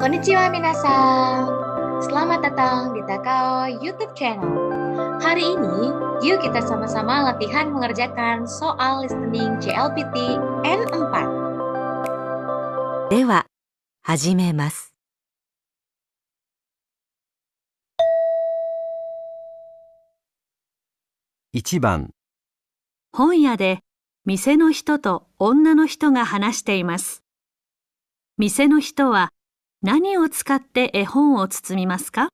こんにちは c h i w s e l a m a t datang di Takao YouTube channel. Hari ini, yuk kita sama-sama latihan mengerjakan soal listening JLPT N4. では、始めます。1番本屋で店の人と女の人が話しています。店の人は何を使って絵本を包みますか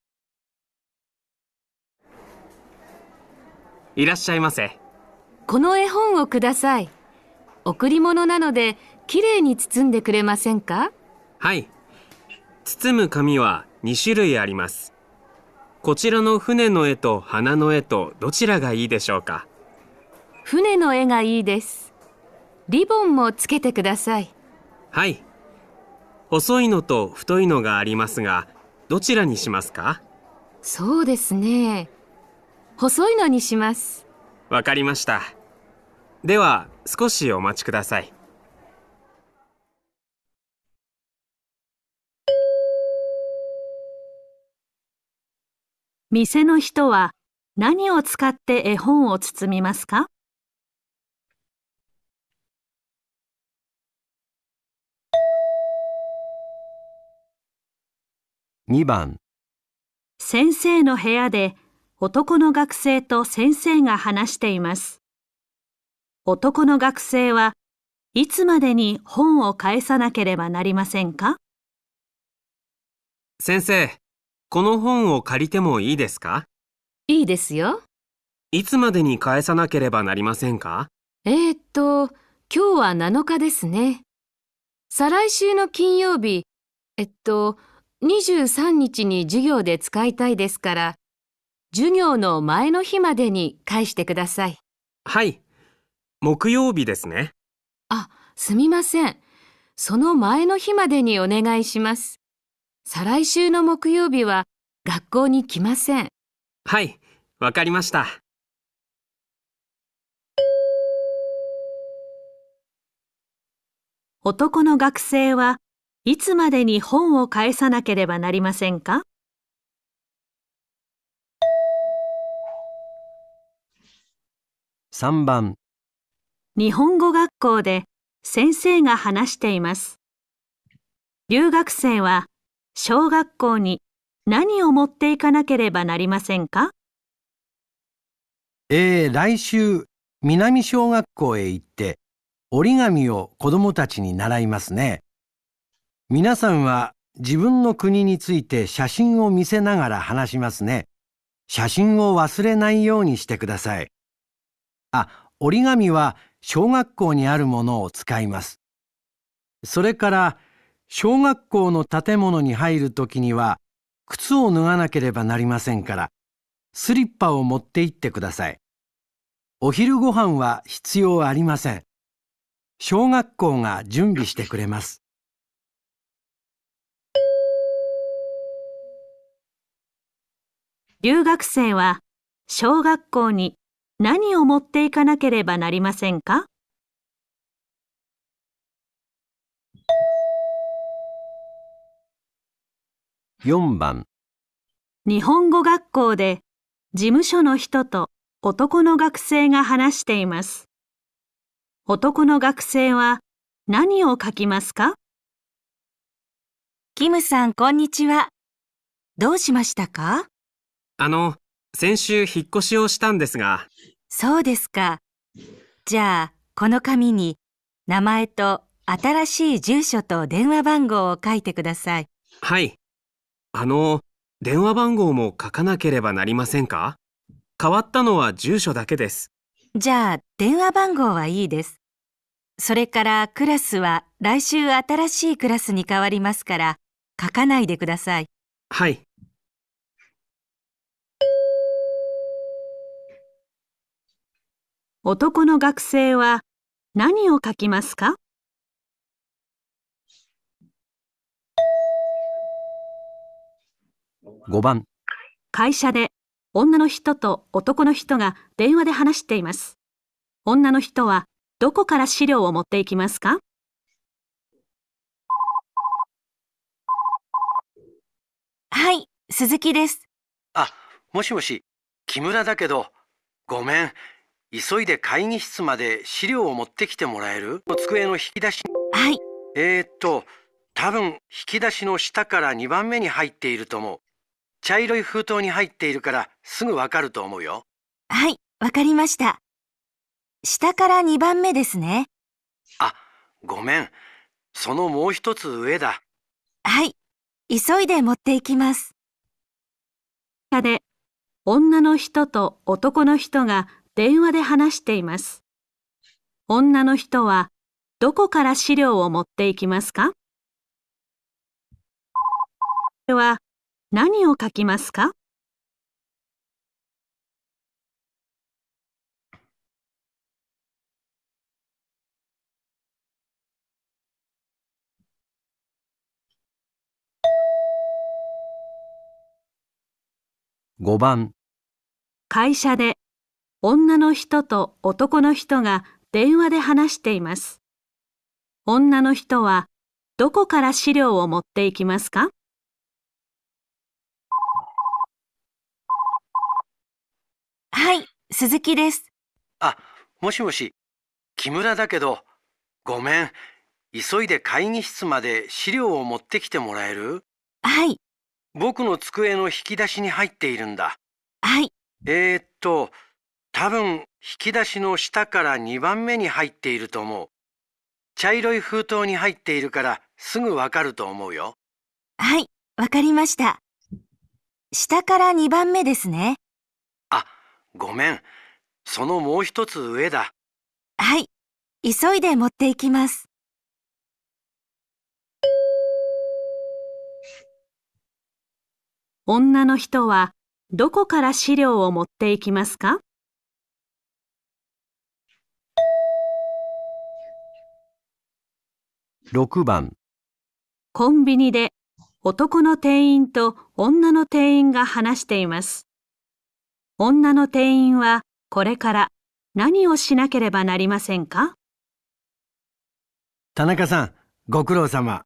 いらっしゃいませこの絵本をください贈り物なのできれいに包んでくれませんかはい包む紙は2種類ありますこちらの船の絵と花の絵とどちらがいいでしょうか船の絵がいいですリボンもつけてくださいはい細いのと太いのがありますが、どちらにしますかそうですね。細いのにします。わかりました。では、少しお待ちください。店の人は何を使って絵本を包みますか2番先生の部屋で男の学生と先生が話しています。男の学生はいつまでに本を返さなければなりませんか先生、この本を借りてもいいですかいいですよ。いつまでに返さなければなりませんかえー、っと、今日は7日ですね。再来週の金曜日、えっと、23日に授業で使いたいですから、授業の前の日までに返してください。はい。木曜日ですね。あ、すみません。その前の日までにお願いします。再来週の木曜日は学校に来ません。はい、わかりました。男の学生はいつまでに本を返さなければなりませんか3番日本語学校で先生が話しています。留学生は小学校に何を持っていかなければなりませんかえー、来週南小学校へ行って折り紙を子どもたちに習いますね。皆さんは自分の国について写真を見せながら話しますね。写真を忘れないようにしてください。あ、折り紙は小学校にあるものを使います。それから、小学校の建物に入るときには、靴を脱がなければなりませんから、スリッパを持って行ってください。お昼ご飯は必要ありません。小学校が準備してくれます。留学生は小学校に何を持っていかなければなりませんか4番日本語学校で事務所の人と男の学生が話しています。男の学生は何を書きますかキムさん、こんにちは。どうしましたかあの、先週引っ越しをしたんですが。そうですか。じゃあ、この紙に名前と新しい住所と電話番号を書いてください。はい。あの、電話番号も書かなければなりませんか変わったのは住所だけです。じゃあ、電話番号はいいです。それからクラスは来週新しいクラスに変わりますから、書かないでください。はい。男の学生は何を書きますか5番会社で女の人と男の人が電話で話しています。女の人はどこから資料を持っていきますかはい、鈴木です。あ、もしもし、木村だけど、ごめん、急いで会議室まで資料を持ってきてもらえる机の引き出しはいえー、っと多分引き出しの下から2番目に入っていると思う茶色い封筒に入っているからすぐわかると思うよはいわかりました下から2番目ですねあごめんそのもう一つ上だはい急いで持っていきますで女の人と男の人が電話で話しています。女の人はどこから資料を持っていきますかでは何を書きますか5番会社で女の人と男の人が電話で話しています。女の人はどこから資料を持っていきますかはい、鈴木です。あ、もしもし。木村だけど、ごめん。急いで会議室まで資料を持ってきてもらえるはい。僕の机の引き出しに入っているんだ。はい。えー、っと、多分引き出しの下から2番目に入っていると思う。茶色い封筒に入っているからすぐわかると思うよ。はい、わかりました。下から2番目ですね。あ、ごめん。そのもう一つ上だ。はい、急いで持っていきます。女の人はどこから資料を持っていきますか6番コンビニで男の店員と女の店員が話しています。女の店員はこれから何をしなければなりませんか田中さん、ご苦労様。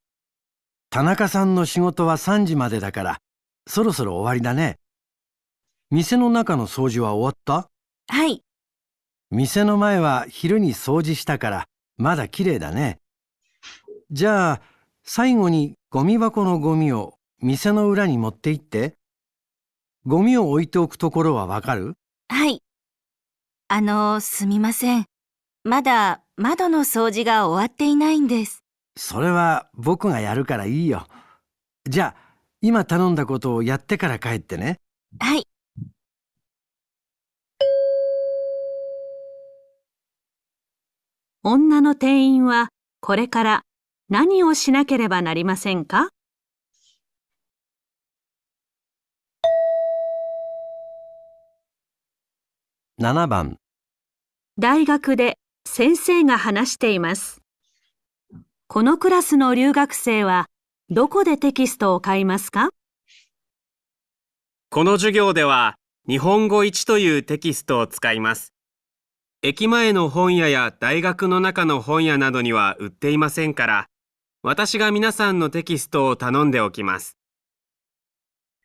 田中さんの仕事は3時までだから、そろそろ終わりだね。店の中の掃除は終わったはい。店の前は昼に掃除したから、まだ綺麗だね。じゃあ、最後にゴミ箱のゴミを店の裏に持って行って。ゴミを置いておくところはわかるはい。あの、すみません。まだ窓の掃除が終わっていないんです。それは僕がやるからいいよ。じゃあ、今頼んだことをやってから帰ってね。はい。女の店員はこれから何をしなければなりませんか7番大学で先生が話しています。このクラスの留学生はどこでテキストを買いますかこの授業では日本語1というテキストを使います。駅前の本屋や大学の中の本屋などには売っていませんから、私が皆さんのテキストを頼んでおきます。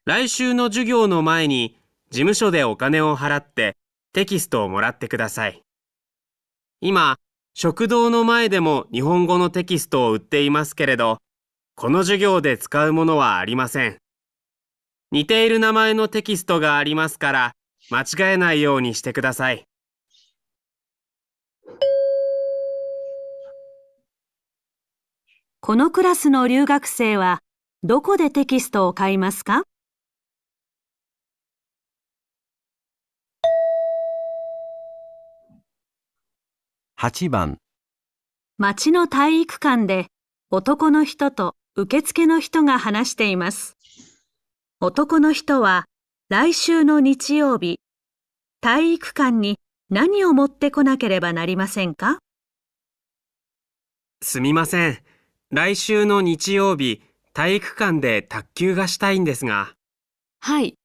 来週の授業の前に事務所でお金を払ってテキストをもらってください。今、食堂の前でも日本語のテキストを売っていますけれど、この授業で使うものはありません。似ている名前のテキストがありますから、間違えないようにしてください。このクラスの留学生はどこでテキストを買いますか8番町の体育館で男の人と受付の人が話しています。男の人は来週の日曜日、体育館に何を持ってこなければなりませんかすみません。来週の日曜日、体育館で卓球がしたいんですが。はい。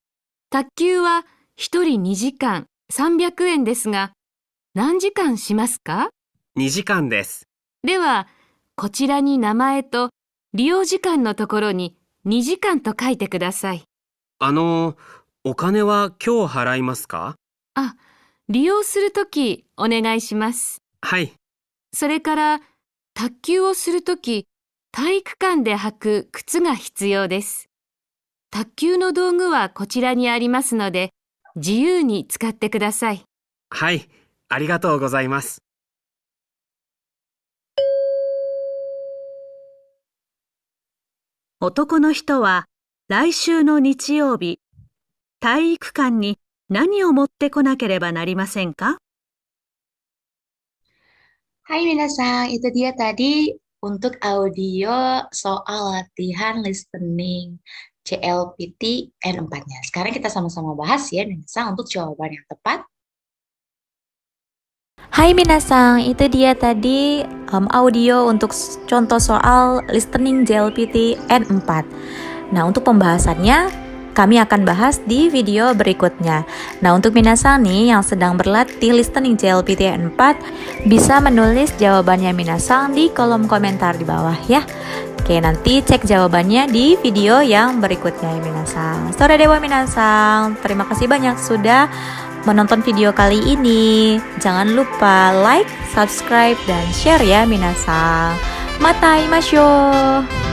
卓球は1人2時間300円ですが、何時間しますか ?2 時間です。では、こちらに名前と利用時間のところに2時間と書いてください。あの、お金は今日払いますかあ、利用するときお願いします。はい。それから、卓球をするとき、体育館で履く靴が必要です。卓球の道具はこちらにありますので、自由に使ってください。はい、ありがとうございます。男の人は来週の日曜日、体育館に何を持ってこなければなりませんか h い、i さん、エ a s a n itu d untuk audio soal latihan listening CLPT N4 eh, nya. Sekarang kita sama-sama bahas ya Minasang untuk jawaban yang tepat. Hai Minasang, itu dia tadi um, audio untuk contoh soal listening JLPT N4. Nah, untuk pembahasannya kami akan bahas di video berikutnya. Nah, untuk Minasani yang sedang berlatih listening JLPTN 4 bisa menulis jawabannya Minasang di kolom komentar di bawah ya. Oke, nanti cek jawabannya di video yang berikutnya ya Minasang. Sore Dewa Minasang, terima kasih banyak sudah menonton video kali ini. Jangan lupa like, subscribe, dan share ya Minasang. Matai Masyo!